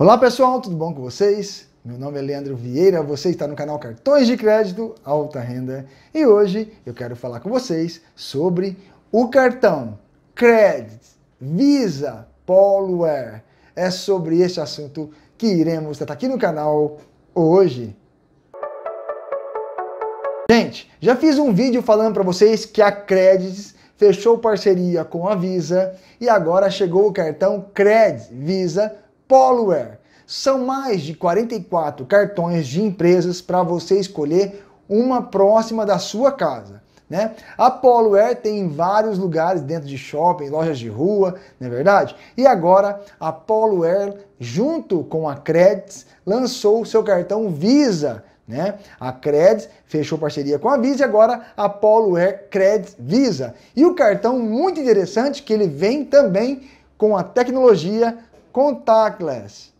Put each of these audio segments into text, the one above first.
Olá pessoal, tudo bom com vocês? Meu nome é Leandro Vieira, você está no canal Cartões de Crédito Alta Renda e hoje eu quero falar com vocês sobre o cartão Credit Visa Polware. É sobre este assunto que iremos estar aqui no canal hoje. Gente, já fiz um vídeo falando para vocês que a Credit fechou parceria com a Visa e agora chegou o cartão Credit Visa Polware. São mais de 44 cartões de empresas para você escolher uma próxima da sua casa. Né? A Polware tem em vários lugares dentro de shopping, lojas de rua, não é verdade? E agora a Polware, junto com a Credits, lançou o seu cartão Visa. Né? A Credits fechou parceria com a Visa e agora a Polware Credits Visa. E o cartão muito interessante que ele vem também com a tecnologia contactless.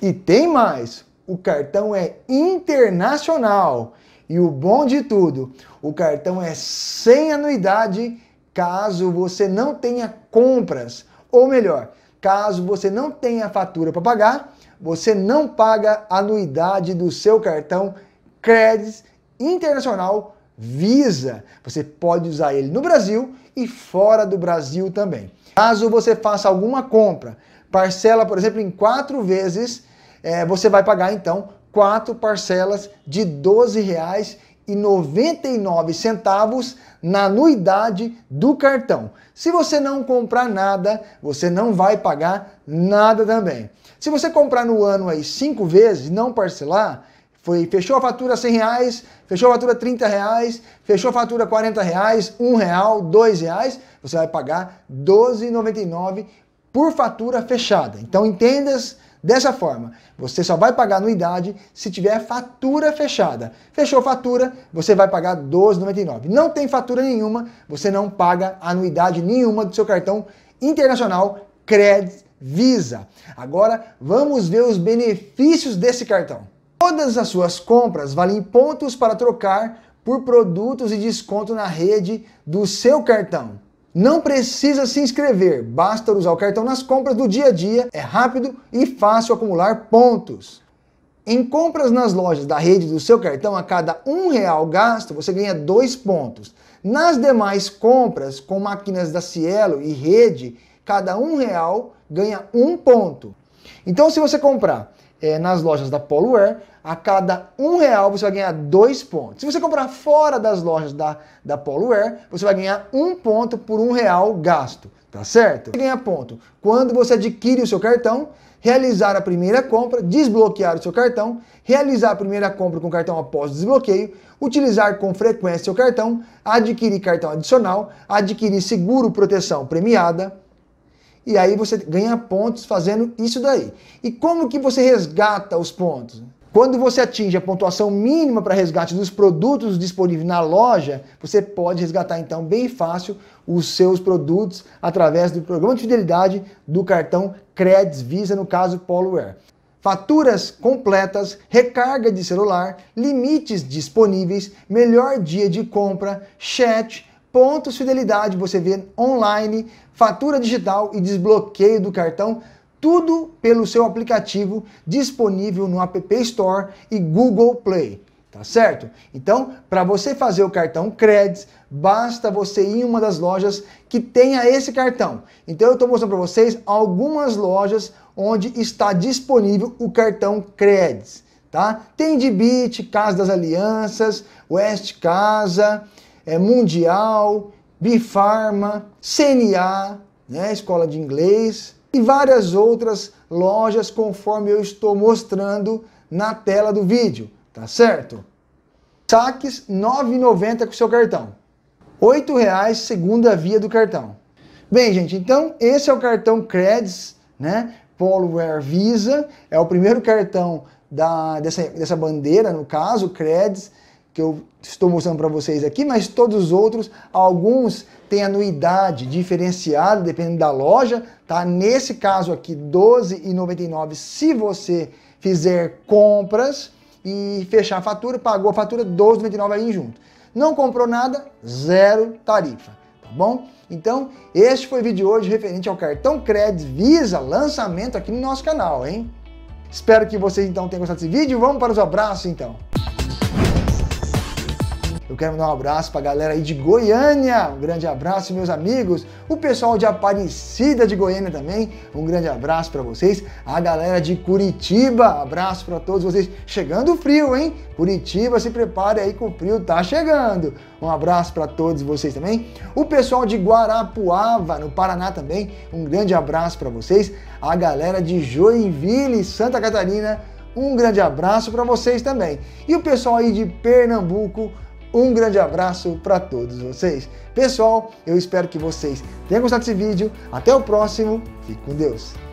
E tem mais, o cartão é internacional. E o bom de tudo, o cartão é sem anuidade caso você não tenha compras, ou melhor, caso você não tenha fatura para pagar, você não paga a anuidade do seu cartão Credits Internacional Visa. Você pode usar ele no Brasil e fora do Brasil também. Caso você faça alguma compra parcela, por exemplo, em quatro vezes, é, você vai pagar então quatro parcelas de R$ 12,99 na anuidade do cartão. Se você não comprar nada, você não vai pagar nada também. Se você comprar no ano aí cinco vezes, não parcelar, foi, fechou a fatura 100 reais, fechou a fatura 30 reais, fechou a fatura 40 reais, 1 real, 2 reais, você vai pagar 12,99 por fatura fechada. Então entenda dessa forma. Você só vai pagar anuidade se tiver fatura fechada. Fechou fatura, você vai pagar 12,99. Não tem fatura nenhuma, você não paga anuidade nenhuma do seu cartão internacional Credit Visa. Agora vamos ver os benefícios desse cartão. Todas as suas compras valem pontos para trocar por produtos e desconto na rede do seu cartão. Não precisa se inscrever, basta usar o cartão nas compras do dia a dia, é rápido e fácil acumular pontos. Em compras nas lojas da rede do seu cartão, a cada um real gasto, você ganha dois pontos. Nas demais compras, com máquinas da Cielo e rede, cada um real ganha um ponto. Então, se você comprar é, nas lojas da Polware, a cada um real você vai ganhar dois pontos. Se você comprar fora das lojas da, da Poluer, você vai ganhar um ponto por um real gasto, tá certo? Você ganha ponto quando você adquire o seu cartão, realizar a primeira compra, desbloquear o seu cartão, realizar a primeira compra com o cartão após o desbloqueio, utilizar com frequência o cartão, adquirir cartão adicional, adquirir seguro proteção premiada, e aí você ganha pontos fazendo isso daí. E como que você resgata os pontos? Quando você atinge a pontuação mínima para resgate dos produtos disponíveis na loja, você pode resgatar então bem fácil os seus produtos através do programa de fidelidade do cartão Creds Visa, no caso Polware. Faturas completas, recarga de celular, limites disponíveis, melhor dia de compra, chat, pontos fidelidade, você vê online, fatura digital e desbloqueio do cartão, tudo pelo seu aplicativo disponível no App Store e Google Play. Tá certo? Então, para você fazer o cartão Creds, basta você ir em uma das lojas que tenha esse cartão. Então, eu estou mostrando para vocês algumas lojas onde está disponível o cartão Creds. Tá? Tem de Casa das Alianças, West Casa, é, Mundial, Bifarma, CNA, né, Escola de Inglês e várias outras lojas conforme eu estou mostrando na tela do vídeo, tá certo? Saques 9,90 com seu cartão. R$ 8,00 segunda via do cartão. Bem, gente, então esse é o cartão Creds, né? Air Visa, é o primeiro cartão da, dessa, dessa bandeira, no caso, Creds, que eu estou mostrando para vocês aqui, mas todos os outros, alguns têm anuidade diferenciada, dependendo da loja, tá? Nesse caso aqui, R$12,99, se você fizer compras e fechar a fatura, pagou a fatura, R$12,99 aí junto. Não comprou nada, zero tarifa, tá bom? Então, este foi o vídeo de hoje referente ao cartão crédito Visa, lançamento aqui no nosso canal, hein? Espero que vocês então tenham gostado desse vídeo. Vamos para os abraços então. Eu quero mandar um abraço para a galera aí de Goiânia. Um grande abraço, meus amigos. O pessoal de Aparecida de Goiânia também. Um grande abraço para vocês. A galera de Curitiba. Abraço para todos vocês. Chegando o frio, hein? Curitiba, se prepare aí que o frio tá chegando. Um abraço para todos vocês também. O pessoal de Guarapuava, no Paraná também. Um grande abraço para vocês. A galera de Joinville, Santa Catarina. Um grande abraço para vocês também. E o pessoal aí de Pernambuco, um grande abraço para todos vocês. Pessoal, eu espero que vocês tenham gostado desse vídeo. Até o próximo. Fique com Deus.